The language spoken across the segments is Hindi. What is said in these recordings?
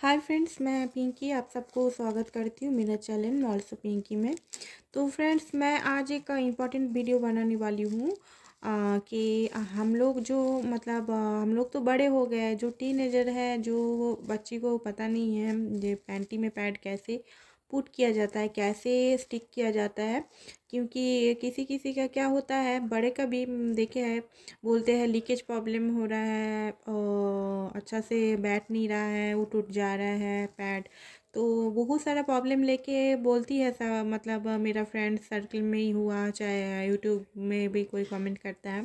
हाय फ्रेंड्स मैं पिंकी आप सबको स्वागत करती हूँ मेरा चैनल मॉल्स पिंकी में तो फ्रेंड्स मैं आज एक इम्पॉर्टेंट वीडियो बनाने वाली हूँ कि हम लोग जो मतलब हम लोग तो बड़े हो गए जो टीनेजर है जो बच्ची को पता नहीं है ये पैंटी में पैड कैसे पुट किया जाता है कैसे स्टिक किया जाता है क्योंकि किसी किसी का क्या होता है बड़े का भी देखे हैं बोलते हैं लीकेज प्रॉब्लम हो रहा है और अच्छा से बैठ नहीं रहा है वो उठ जा रहा है पैड तो बहुत सारा प्रॉब्लम लेके बोलती है सब मतलब मेरा फ्रेंड सर्कल में ही हुआ चाहे यूट्यूब में भी कोई कमेंट करता है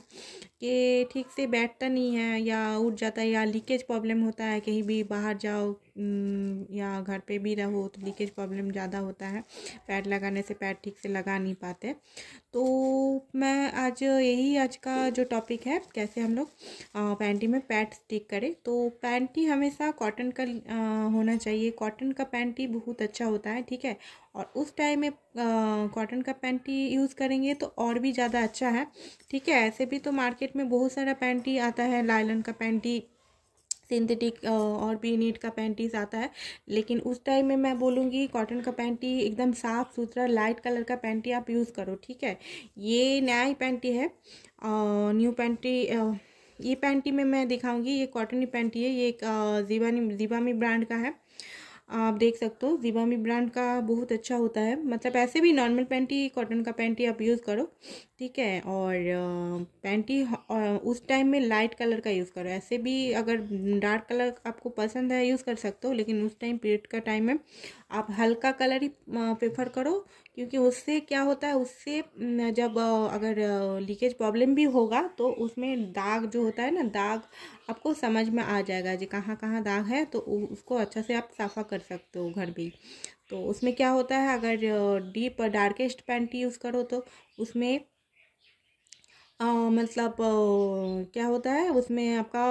कि ठीक से बैठता नहीं है या उठ जाता है या लीकेज प्रॉब्लम होता है कहीं भी बाहर जाओ हम्म, या घर पे भी रहो तो लीकेज प्रॉब्लम ज़्यादा होता है पैड लगाने से पैड ठीक से लगा नहीं पाते तो मैं आज यही आज का जो टॉपिक है कैसे हम लोग पैंटी में पैड स्टिक करें तो पैंटी हमेशा कॉटन का होना चाहिए कॉटन का पैंटी बहुत अच्छा होता है ठीक है और उस टाइम में कॉटन का पैंटी यूज़ करेंगे तो और भी ज़्यादा अच्छा है ठीक है ऐसे भी तो मार्केट में बहुत सारा पैंटी आता है लाइलन का पैंटी सिंथेटिक और भी नीट का पैंटीज आता है लेकिन उस टाइम में मैं बोलूँगी कॉटन का पैंटी एकदम साफ़ सुथरा लाइट कलर का पैंटी आप यूज़ करो ठीक है ये नया ही पैंटी है न्यू पैंटी ये पैंटी में मैं दिखाऊंगी ये कॉटन ही पैंटी है ये एक जीवानी जीवामी ब्रांड का है आप देख सकते हो जिबामी ब्रांड का बहुत अच्छा होता है मतलब ऐसे भी नॉर्मल पैंटी कॉटन का पैंटी आप यूज़ करो ठीक है और पैंटी उस टाइम में लाइट कलर का यूज़ करो ऐसे भी अगर डार्क कलर आपको पसंद है यूज़ कर सकते हो लेकिन उस टाइम पीरियड का टाइम है आप हल्का कलर ही प्रेफर करो क्योंकि उससे क्या होता है उससे जब अगर लीकेज प्रॉब्लम भी होगा तो उसमें दाग जो होता है ना दाग आपको समझ में आ जाएगा जी कहाँ कहाँ दाग है तो उसको अच्छा से आप साफ़ा कर सकते हो घर भी तो उसमें क्या होता है अगर डीप डार्केस्ट पैंट यूज़ करो तो उसमें आ, मतलब आ, क्या होता है उसमें आपका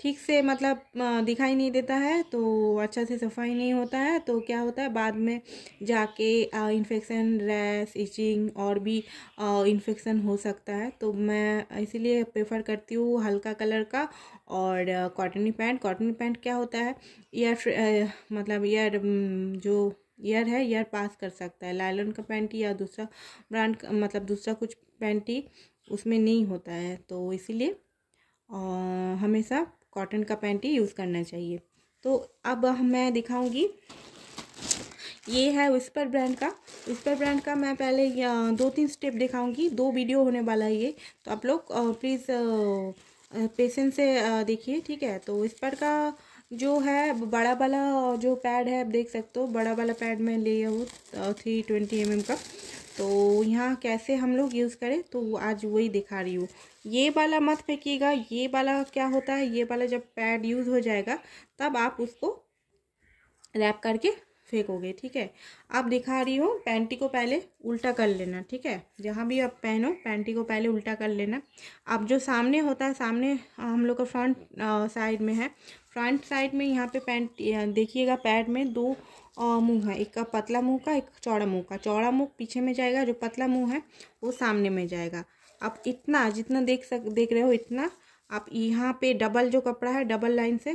ठीक से मतलब दिखाई नहीं देता है तो अच्छा से सफाई नहीं होता है तो क्या होता है बाद में जाके इन्फेक्शन रैस इचिंग और भी इन्फेक्शन हो सकता है तो मैं इसीलिए प्रेफर करती हूँ हल्का कलर का और कॉटन पैंट कॉटनी पैंट क्या होता है ईयर मतलब ईयर जो ईयर है ईयर पास कर सकता है लाइलन का पैंटी या दूसरा ब्रांड मतलब दूसरा कुछ पैंटी उसमें नहीं होता है तो इसीलिए हमेशा कॉटन का पैंट ही यूज़ करना चाहिए तो अब मैं दिखाऊंगी ये है विस्पर ब्रांड का विस्पर ब्रांड का मैं पहले दो तीन स्टेप दिखाऊंगी दो वीडियो होने वाला है ये तो आप लोग प्लीज़ पेशेंस से देखिए ठीक है तो विस्पर का जो है बड़ा वाला जो पैड है आप देख सकते हो बड़ा वाला पैड मैं लिया हूँ थ्री ट्वेंटी एम का तो यहाँ कैसे हम लोग यूज़ करें तो आज वही दिखा रही हूँ ये वाला मत फेंकीगा ये वाला क्या होता है ये वाला जब पैड यूज़ हो जाएगा तब आप उसको रैप करके फेंकोगे ठीक है अब दिखा रही हूँ पैंटी को पहले उल्टा कर लेना ठीक है जहाँ भी आप पहनो पैंटी को पहले उल्टा कर लेना अब जो सामने होता है सामने हम लोग का फ्रंट साइड में है फ्रंट साइड में यहाँ पे पैंट देखिएगा पैड में दो मुंह है एक का पतला मुंह का एक चौड़ा मुंह का चौड़ा मुंह पीछे में जाएगा जो पतला मुंह है वो सामने में जाएगा आप इतना जितना देख सक देख रहे हो इतना आप यहाँ पे डबल जो कपड़ा है डबल लाइन से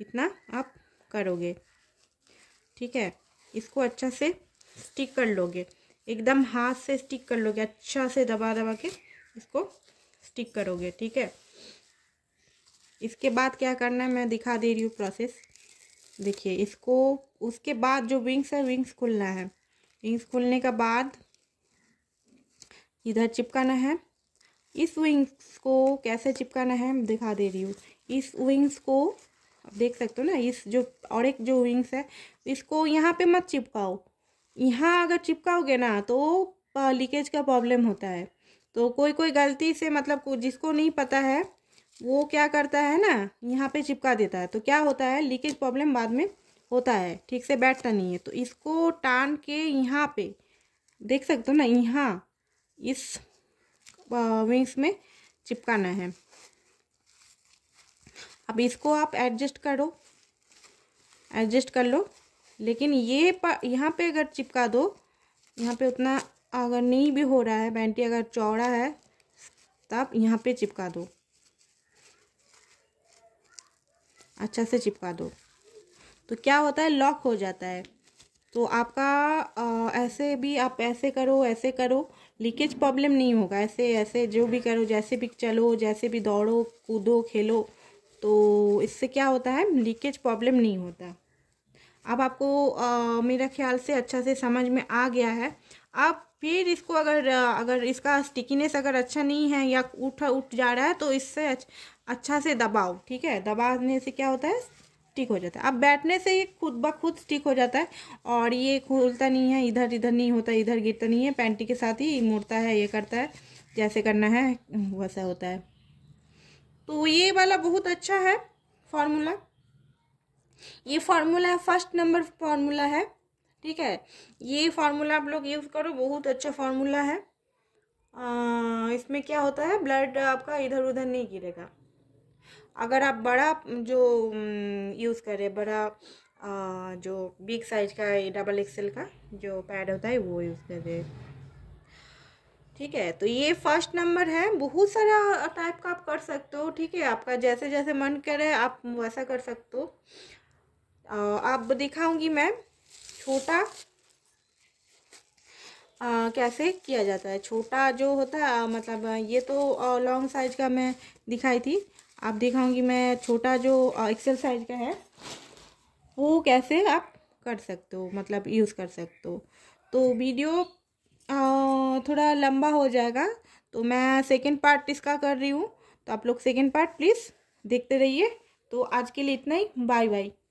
इतना आप करोगे ठीक है इसको अच्छा से स्टिक कर लोगे एकदम हाथ से स्टिक कर लोगे अच्छा से दबा दबा के इसको स्टिक करोगे ठीक है इसके बाद क्या करना है मैं दिखा दे रही हूँ प्रोसेस देखिए इसको उसके बाद जो विंग्स है विंग्स खुलना है विंग्स खुलने के बाद इधर चिपकाना है इस विंग्स को कैसे चिपकाना है दिखा दे रही हूँ इस विंग्स को आप देख सकते हो ना इस जो और एक जो विंग्स है इसको यहाँ पे मत चिपकाओ यहाँ अगर चिपकाओगे ना तो लीकेज का प्रॉब्लम होता है तो कोई कोई गलती से मतलब जिसको नहीं पता है वो क्या करता है ना यहाँ पे चिपका देता है तो क्या होता है लीकेज प्रॉब्लम बाद में होता है ठीक से बैठता नहीं है तो इसको टान के यहाँ पे देख सकते हो ना यहाँ इस विंग्स में चिपकाना है अब इसको आप एडजस्ट करो एडजस्ट कर लो लेकिन ये यहाँ पे अगर चिपका दो यहाँ पे उतना अगर नहीं भी हो रहा है बैंटी अगर चौड़ा है तब यहाँ पे चिपका दो अच्छा से चिपका दो तो क्या होता है लॉक हो जाता है तो आपका आ, ऐसे भी आप ऐसे करो ऐसे करो लीकेज प्रॉब्लम नहीं होगा ऐसे ऐसे जो भी करो जैसे भी चलो जैसे भी दौड़ो कूदो खेलो तो इससे क्या होता है लीकेज प्रॉब्लम नहीं होता अब आपको आ, मेरा ख्याल से अच्छा से समझ में आ गया है आप फिर इसको अगर अगर इसका स्टिकीनेस अगर अच्छा नहीं है या उठ उठ जा रहा है तो इससे अच्छा से दबाओ ठीक है दबाने से क्या होता है स्टिक हो जाता है अब बैठने से ये खुद ब खुद स्टिक हो जाता है और ये खुलता नहीं है इधर इधर नहीं होता इधर गिरता नहीं है पैंटी के साथ ही मुड़ता है ये करता है जैसे करना है वैसा होता है तो ये वाला बहुत अच्छा है फॉर्मूला ये फार्मूला फर्स्ट नंबर फार्मूला है ठीक है ये फार्मूला आप लोग यूज़ करो बहुत अच्छा फार्मूला है आ, इसमें क्या होता है ब्लड आपका इधर उधर नहीं गिरेगा अगर आप बड़ा जो यूज़ करें बड़ा आ, जो बिग साइज का डबल एक्सेल का जो पैड होता है वो यूज़ करें ठीक है तो ये फर्स्ट नंबर है बहुत सारा टाइप का आप कर सकते हो ठीक है आपका जैसे जैसे मन करे आप वैसा कर सकते हो आप दिखाऊंगी मैं छोटा आ, कैसे किया जाता है छोटा जो होता है मतलब ये तो लॉन्ग साइज का मैं दिखाई थी आप दिखाऊंगी मैं छोटा जो एक्सेल साइज का है वो कैसे आप कर सकते हो मतलब यूज़ कर सकते हो तो वीडियो थोड़ा लंबा हो जाएगा तो मैं सेकेंड पार्ट इसका कर रही हूँ तो आप लोग सेकेंड पार्ट प्लीज़ देखते रहिए तो आज के लिए इतना ही बाय बाय